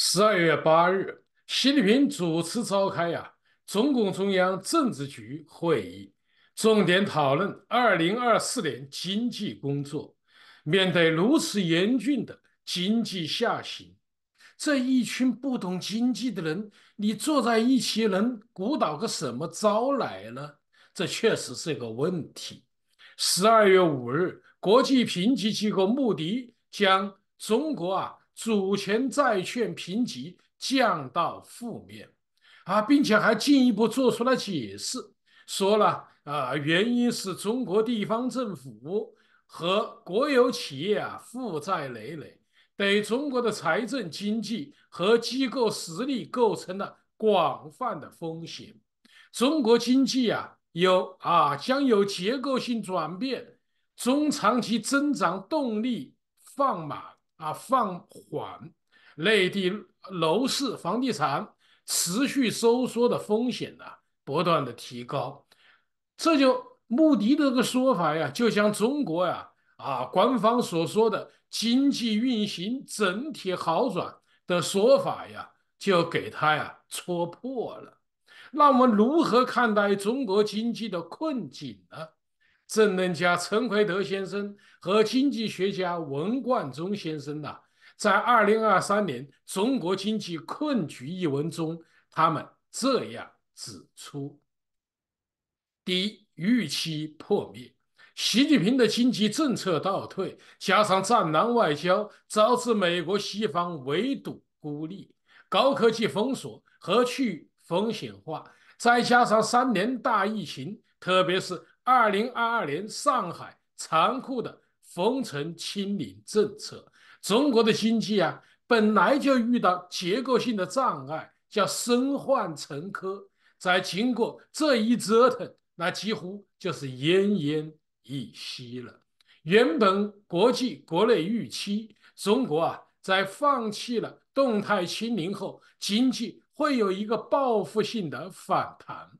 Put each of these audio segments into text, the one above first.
十二月八日，习近平主持召开呀中共中央政治局会议，重点讨论二零二四年经济工作。面对如此严峻的经济下行，这一群不懂经济的人，你坐在一起能鼓捣个什么招来呢？这确实是个问题。十二月五日，国际评级机构穆迪将中国啊。主权债券评级降到负面，啊，并且还进一步做出了解释，说了啊，原因是中国地方政府和国有企业啊负债累累，对中国的财政经济和机构实力构成了广泛的风险。中国经济啊有啊将有结构性转变，中长期增长动力放满。啊，放缓内地楼市、房地产持续收缩的风险呢，不断的提高。这就穆迪的这个说法呀，就像中国呀，啊，官方所说的经济运行整体好转的说法呀，就给他呀戳破了。那我们如何看待中国经济的困境呢？政论家陈奎德先生和经济学家文冠中先生呐，在二零二三年《中国经济困局》一文中，他们这样指出：第一，预期破灭；习近平的经济政策倒退，加上“战狼”外交，招致美国西方围堵、孤立、高科技封锁和去风险化，再加上三年大疫情，特别是。二零二二年上海残酷的封城清零政策，中国的经济啊本来就遇到结构性的障碍，叫身患沉疴，在经过这一折腾，那几乎就是奄奄一息了。原本国际国内预期，中国啊在放弃了动态清零后，经济会有一个报复性的反弹，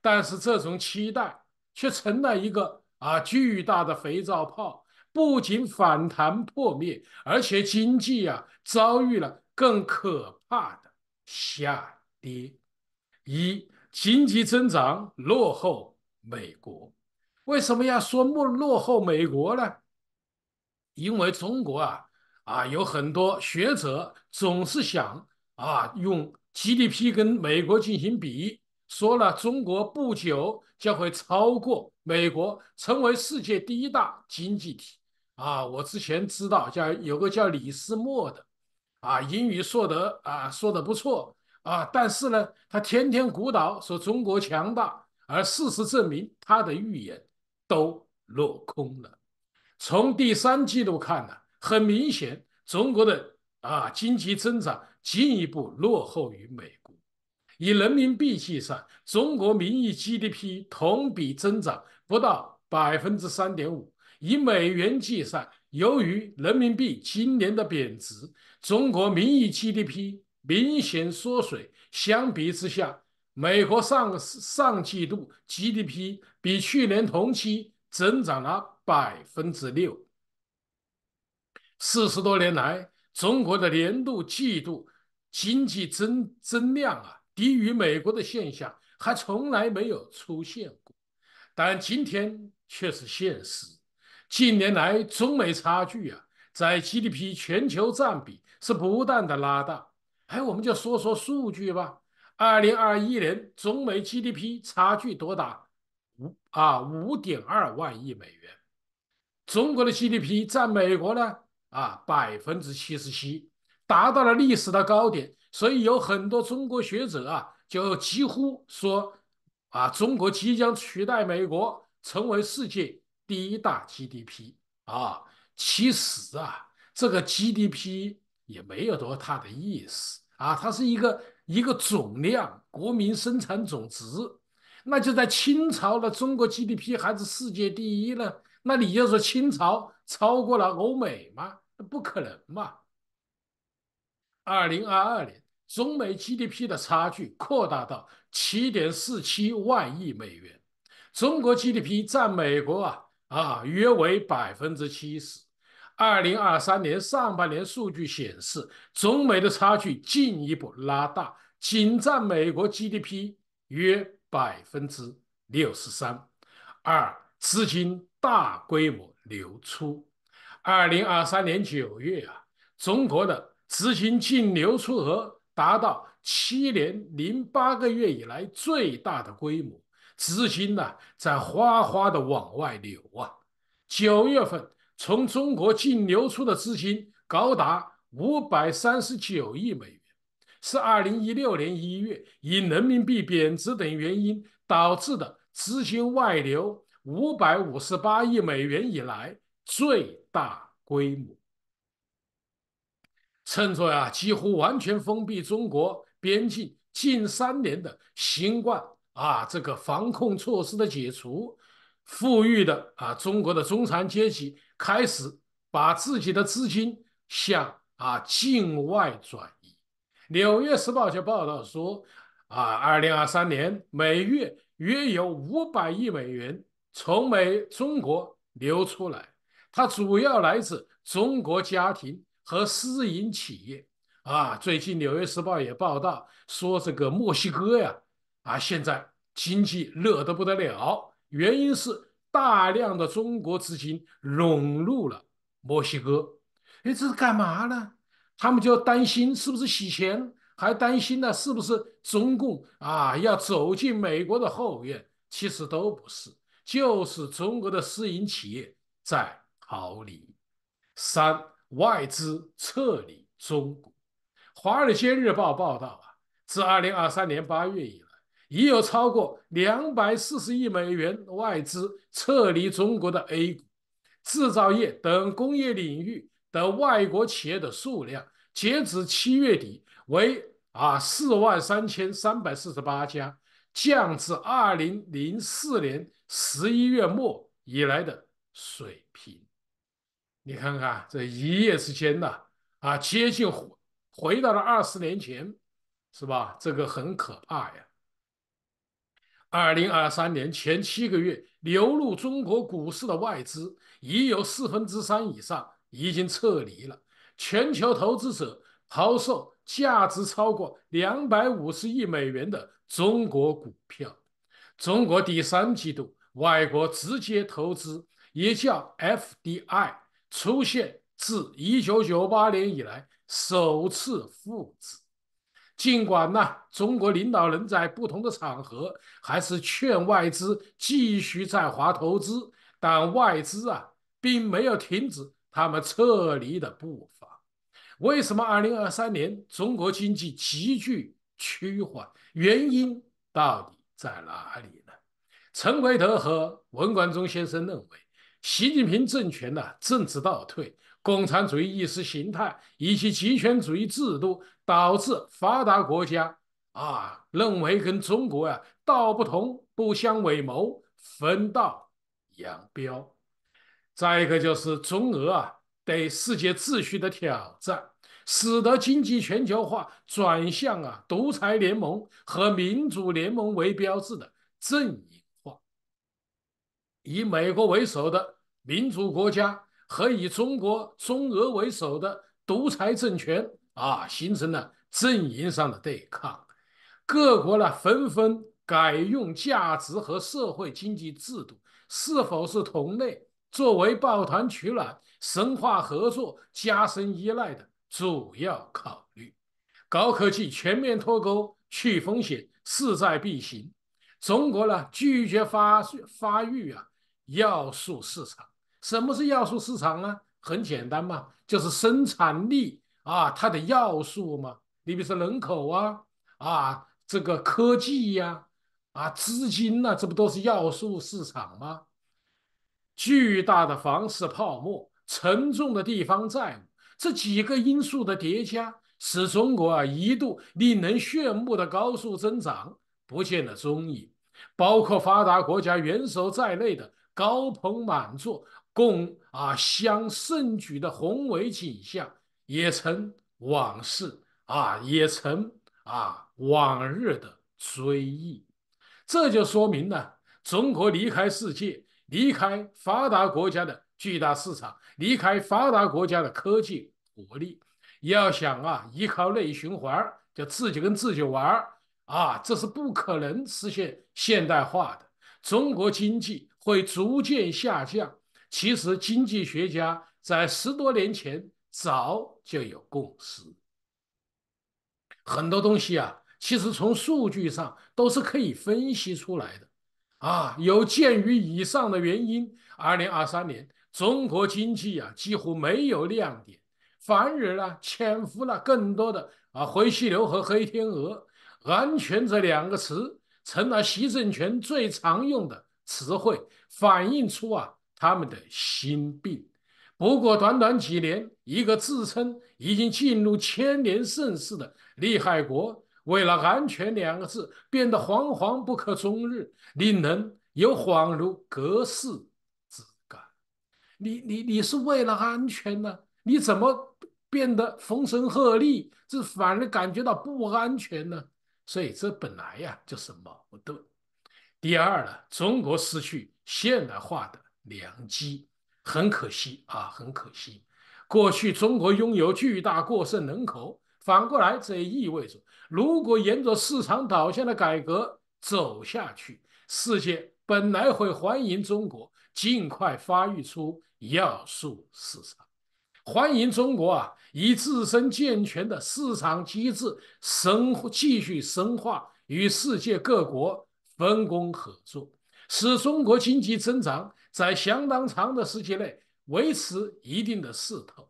但是这种期待。却成了一个啊巨大的肥皂泡，不仅反弹破灭，而且经济啊遭遇了更可怕的下跌。一经济增长落后美国，为什么要说落落后美国呢？因为中国啊啊有很多学者总是想啊用 GDP 跟美国进行比。说了，中国不久将会超过美国，成为世界第一大经济体。啊，我之前知道叫有个叫李思墨的，啊，英语说得啊，说得不错啊，但是呢，他天天鼓捣说中国强大，而事实证明他的预言都落空了。从第三季度看呢，很明显，中国的啊经济增长进一步落后于美。以人民币计算，中国名义 GDP 同比增长不到百分之三点五。以美元计算，由于人民币今年的贬值，中国名义 GDP 明显缩水。相比之下，美国上上季度 GDP 比去年同期增长了百分之六。四十多年来，中国的年度、季度经济增增量啊。低于美国的现象还从来没有出现过，但今天却是现实。近年来，中美差距啊，在 GDP 全球占比是不断的拉大。哎，我们就说说数据吧。二零二一年，中美 GDP 差距多大？五啊，五点二万亿美元。中国的 GDP 占美国呢？啊，百分之七十七。达到了历史的高点，所以有很多中国学者啊，就几乎说啊，中国即将取代美国成为世界第一大 GDP 啊。其实啊，这个 GDP 也没有多大的意思啊，它是一个一个总量，国民生产总值。那就在清朝的中国 GDP 还是世界第一呢？那你就说清朝超过了欧美吗？不可能嘛！二零二二年，中美 GDP 的差距扩大到七点四七万亿美元，中国 GDP 占美国啊啊约为百分之七十。二零二三年上半年数据显示，中美的差距进一步拉大，仅占美国 GDP 约百分之六十三。二资金大规模流出，二零二三年九月啊，中国的。资金净流出额达到七年零八个月以来最大的规模，资金呢在哗哗的往外流啊！九月份从中国净流出的资金高达五百三十九亿美元，是二零一六年一月以人民币贬值等原因导致的资金外流五百五十八亿美元以来最大规模。趁着呀，几乎完全封闭中国边境近三年的新冠啊，这个防控措施的解除，富裕的啊，中国的中产阶级开始把自己的资金向啊境外转移。《纽约时报》就报道说，啊，二零二三年每月约有五百亿美元从美中国流出来，它主要来自中国家庭。和私营企业啊，最近《纽约时报》也报道说，这个墨西哥呀啊，现在经济热得不得了，原因是大量的中国资金涌入了墨西哥。哎，这是干嘛呢？他们就担心是不是洗钱，还担心呢是不是中共啊要走进美国的后院？其实都不是，就是中国的私营企业在逃离。三。外资撤离中国。华尔街日报报道啊，自二零二三年八月以来，已有超过两百四十亿美元外资撤离中国的 A 股、制造业等工业领域的外国企业的数量，截止七月底为啊四万三千三百四十八家，降至二零零四年十一月末以来的水平。你看看这一夜之间呢，啊，接近回回到了二十年前，是吧？这个很可怕呀。二零二三年前七个月流入中国股市的外资已有四分之三以上已经撤离了，全球投资者抛售价值超过两百五十亿美元的中国股票。中国第三季度外国直接投资也叫 FDI。出现自一九九八年以来首次负值，尽管呢，中国领导人在不同的场合还是劝外资继续在华投资，但外资啊并没有停止他们撤离的步伐。为什么二零二三年中国经济急剧趋缓？原因到底在哪里呢？陈维德和文冠中先生认为。习近平政权的政治倒退，共产主义意识形态以及集权主义制度，导致发达国家啊认为跟中国啊道不同，不相为谋，分道扬镳。再一个就是中俄啊对世界秩序的挑战，使得经济全球化转向啊独裁联盟和民主联盟为标志的阵营。以美国为首的民主国家和以中国、中俄为首的独裁政权啊，形成了阵营上的对抗。各国呢，纷纷改用价值和社会经济制度是否是同类作为抱团取暖、深化合作、加深依赖的主要考虑。高科技全面脱钩、去风险势在必行。中国呢，拒绝发发育啊。要素市场，什么是要素市场呢？很简单嘛，就是生产力啊，它的要素嘛。你比如说人口啊，啊，这个科技呀，啊，资金呐，这不都是要素市场吗？巨大的房市泡沫、沉重的地方债务这几个因素的叠加，使中国啊一度令人炫目的高速增长不见了踪影，包括发达国家元首在内的。高朋满座，共啊相盛举的宏伟景象，也成往事啊，也成啊往日的追忆。这就说明呢，中国离开世界，离开发达国家的巨大市场，离开发达国家的科技活力，要想啊依靠内循环，就自己跟自己玩啊，这是不可能实现现代化的中国经济。会逐渐下降。其实，经济学家在十多年前早就有共识。很多东西啊，其实从数据上都是可以分析出来的。啊，有鉴于以上的原因，二零二三年中国经济啊几乎没有亮点，反而呢潜伏了更多的啊灰犀牛和黑天鹅。安全这两个词成了习政权最常用的。词汇反映出啊，他们的心病。不过短短几年，一个自称已经进入千年盛世的利害国，为了“安全”两个字，变得惶惶不可终日，令人有恍如隔世之感。你、你、你是为了安全呢？你怎么变得风声鹤唳？这反而感觉到不安全呢？所以，这本来呀，就是矛盾。第二呢，中国失去现代化的良机，很可惜啊，很可惜。过去中国拥有巨大过剩人口，反过来这也意味着，如果沿着市场导向的改革走下去，世界本来会欢迎中国尽快发育出要素市场，欢迎中国啊，以自身健全的市场机制深继续深化与世界各国。分工合作，使中国经济增长在相当长的时期内维持一定的势头。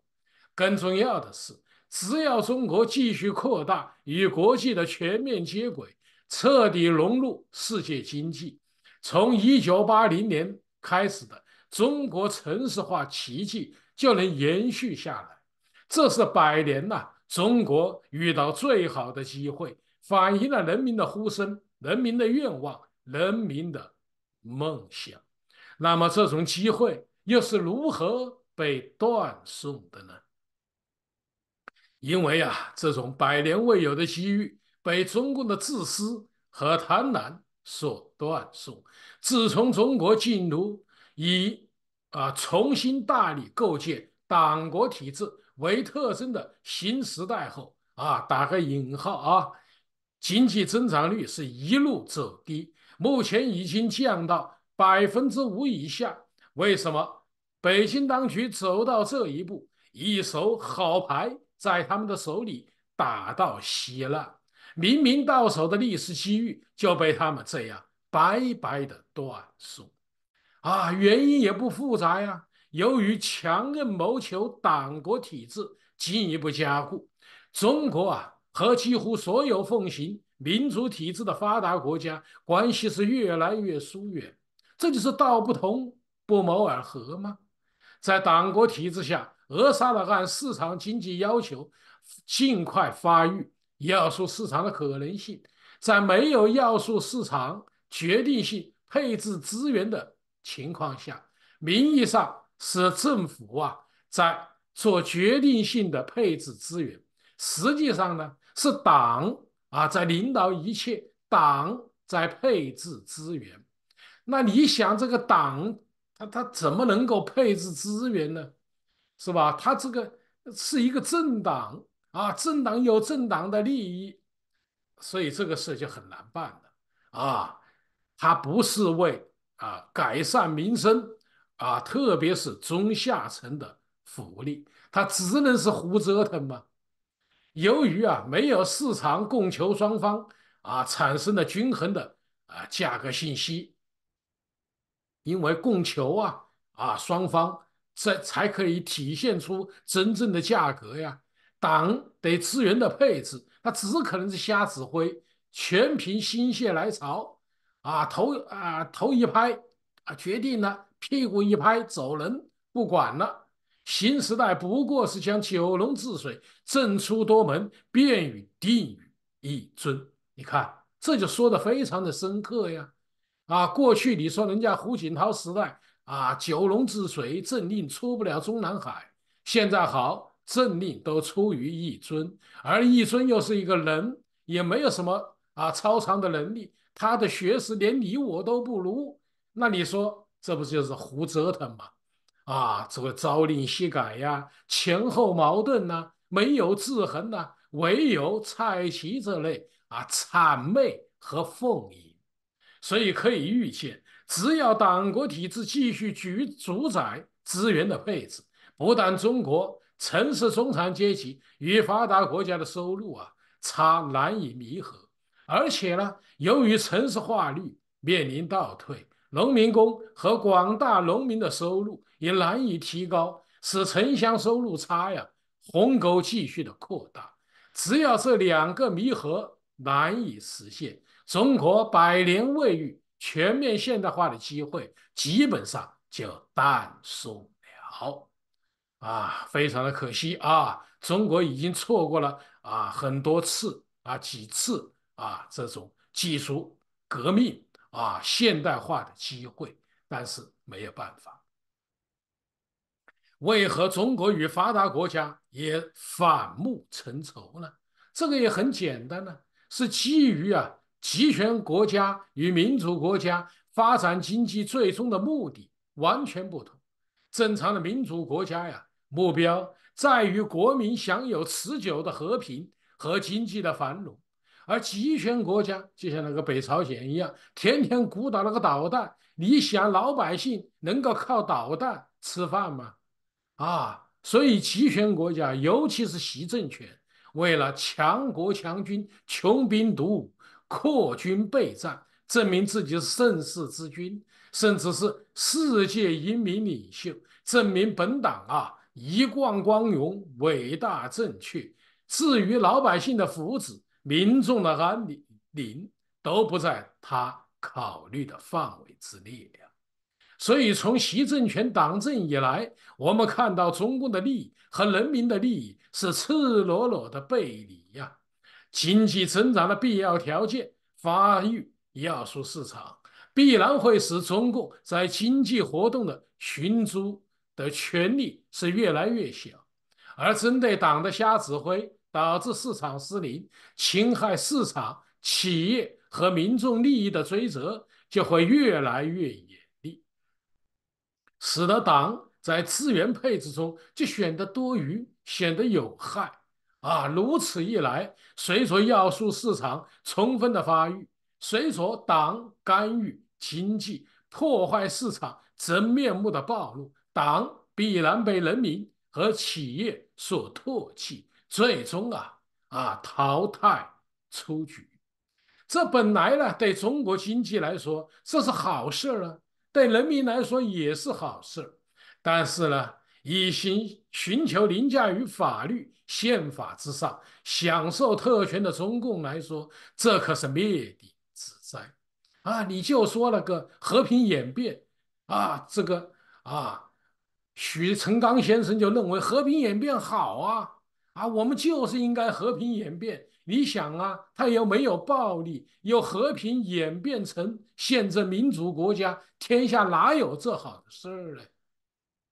更重要的是，只要中国继续扩大与国际的全面接轨，彻底融入世界经济，从一九八零年开始的中国城市化奇迹就能延续下来。这是百年呐，中国遇到最好的机会，反映了人民的呼声。人民的愿望，人民的梦想，那么这种机会又是如何被断送的呢？因为啊，这种百年未有的机遇被中共的自私和贪婪所断送。自从中国进入以啊重新大力构建党国体制为特征的新时代后啊，打个引号啊。经济增长率是一路走低，目前已经降到百分之五以下。为什么北京当局走到这一步？一手好牌在他们的手里打到稀烂，明明到手的历史机遇就被他们这样白白的断送。啊，原因也不复杂呀，由于强硬谋求党国体制进一步加固，中国啊。和几乎所有奉行民主体制的发达国家关系是越来越疏远，这就是道不同不谋而合吗？在党国体制下，扼杀了按市场经济要求尽快发育要素市场的可能性。在没有要素市场决定性配置资源的情况下，名义上是政府啊在做决定性的配置资源，实际上呢？是党啊，在领导一切，党在配置资源。那你想，这个党，他他怎么能够配置资源呢？是吧？他这个是一个政党啊，政党有政党的利益，所以这个事就很难办了啊。他不是为啊改善民生啊，特别是中下层的福利，他只能是胡折腾吗？由于啊，没有市场供求双方啊产生的均衡的啊价格信息，因为供求啊啊双方这才可以体现出真正的价格呀。党对资源的配置，他只可能是瞎指挥，全凭心血来潮啊，头啊头一拍啊，决定了，屁股一拍走人，不管了。新时代不过是将九龙治水政出多门，便于定于一尊。你看，这就说的非常的深刻呀！啊，过去你说人家胡锦涛时代啊，九龙治水政令出不了中南海。现在好，政令都出于一尊，而一尊又是一个人，也没有什么啊超常的能力，他的学识连你我都不如。那你说，这不就是胡折腾吗？啊，这个朝令夕改呀，前后矛盾呐，没有制衡呐，唯有蔡奇这类啊谄媚和奉迎。所以可以预见，只要党国体制继续主主宰资源的配置，不但中国城市中产阶级与发达国家的收入啊差难以弥合，而且呢，由于城市化率面临倒退。农民工和广大农民的收入也难以提高，使城乡收入差呀，鸿沟继续的扩大。只要这两个弥合难以实现，中国百年未遇全面现代化的机会基本上就诞生了。啊，非常的可惜啊！中国已经错过了啊很多次啊几次啊这种技术革命。啊，现代化的机会，但是没有办法。为何中国与发达国家也反目成仇呢？这个也很简单呢，是基于啊，集权国家与民主国家发展经济最终的目的完全不同。正常的民主国家呀，目标在于国民享有持久的和平和经济的繁荣。而集权国家就像那个北朝鲜一样，天天鼓捣那个导弹。你想老百姓能够靠导弹吃饭吗？啊，所以集权国家，尤其是习政权，为了强国强军、穷兵黩武、扩军备战，证明自己是盛世之君，甚至是世界英明领袖，证明本党啊一贯光荣、伟大正确。至于老百姓的福祉，民众的安宁宁都不在他考虑的范围之内了，所以从习政权党政以来，我们看到中共的利益和人民的利益是赤裸裸的背离呀。经济增长的必要条件，发育要素市场，必然会使中共在经济活动的寻租的权利是越来越小，而针对党的瞎指挥。导致市场失灵、侵害市场企业和民众利益的追责就会越来越严厉，使得党在资源配置中就显得多余、显得有害啊！如此一来，随着要素市场充分的发育，随着党干预经济、破坏市场真面目的暴露，党必然被人民和企业所唾弃。最终啊啊淘汰出局，这本来呢对中国经济来说这是好事啊，对人民来说也是好事，但是呢，以寻寻求凌驾于法律宪法之上，享受特权的中共来说，这可是灭顶之灾啊！你就说了个和平演变啊，这个啊，许成刚先生就认为和平演变好啊。啊，我们就是应该和平演变。你想啊，他又没有暴力，又和平演变成宪政民主国家，天下哪有这好的事儿嘞？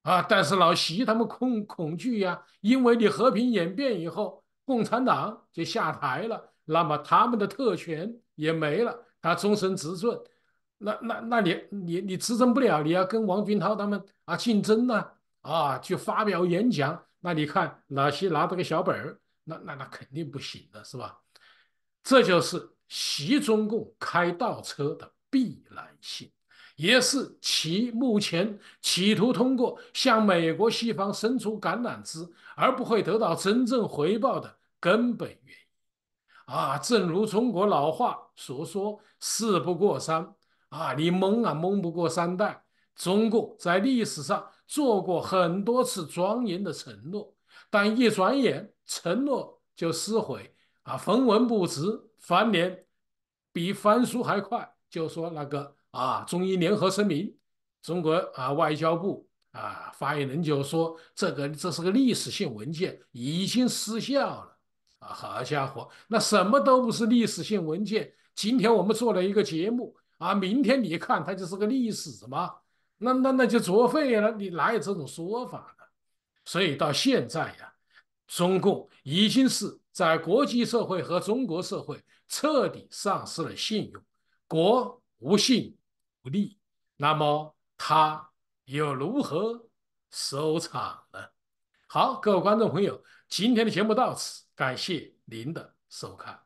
啊，但是老习他们恐恐惧呀，因为你和平演变以后，共产党就下台了，那么他们的特权也没了，他终身执政，那那那你你你执政不了，你要跟王军涛他们啊竞争呢？啊，去发表演讲。那你看，哪些拿着个小本儿，那那那肯定不行的，是吧？这就是习中共开倒车的必然性，也是其目前企图通过向美国西方伸出橄榄枝而不会得到真正回报的根本原因。啊，正如中国老话所说：“事不过三。”啊，你蒙啊蒙不过三代。中共在历史上。做过很多次庄严的承诺，但一转眼承诺就撕毁啊，分文不值，翻脸比翻书还快。就说那个啊，中医联合声明，中国啊，外交部啊，发言人就说这个这是个历史性文件，已经失效了啊。好家伙，那什么都不是历史性文件。今天我们做了一个节目啊，明天你看它就是个历史嘛，那那那就作废了，你哪有这种说法呢？所以到现在呀，中共已经是在国际社会和中国社会彻底丧失了信用，国无信不立。那么他又如何收场呢？好，各位观众朋友，今天的节目到此，感谢您的收看。